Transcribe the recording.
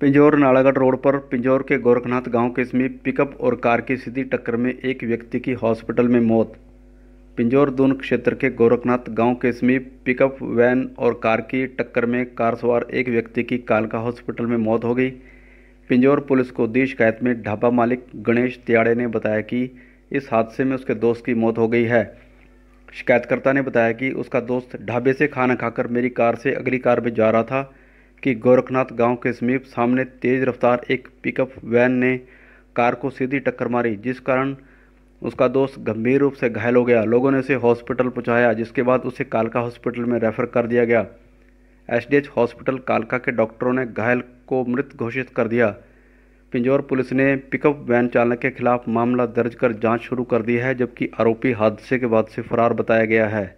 Pinjore Nalagarh road पर पिंजौर के गोरखनाथ गांव के समीप पिकअप और कार की सीधी टक्कर में एक व्यक्ति की हॉस्पिटल में मौत पिंजौर दून क्षेत्र के गोरखनाथ गांव के समीप पिकअप वैन और कार की टक्कर में कार सवार एक व्यक्ति की कालका हॉस्पिटल में मौत हो गई पिंजौर पुलिस को दी शिकायत में ढाबा मालिक गणेश त्याड़े ने बताया कि इस हादसे में उसके दोस्त की मौत हो गई है शिकायतकर्ता ने बताया कि उसका दोस्त ढाबे से खाना खाकर मेरी कार से अगली कार में जा रहा था कि गोरखनाथ गांव के समीप सामने तेज रफ्तार एक पिकअप वैन ने कार को सीधी टक्कर मारी जिस कारण उसका दोस्त गंभीर रूप से घायल हो गया लोगों ने उसे हॉस्पिटल पहुंचाया जिसके बाद उसे कालका हॉस्पिटल में रेफर कर दिया गया एसडीएच हॉस्पिटल कालका के डॉक्टरों ने घायल को मृत घोषित कर दिया पिंजौर पुलिस ने पिकअप वैन चालक के खिलाफ मामला दर्ज कर जांच शुरू कर दी है जबकि आरोपी हादसे के बाद से फरार बताया गया है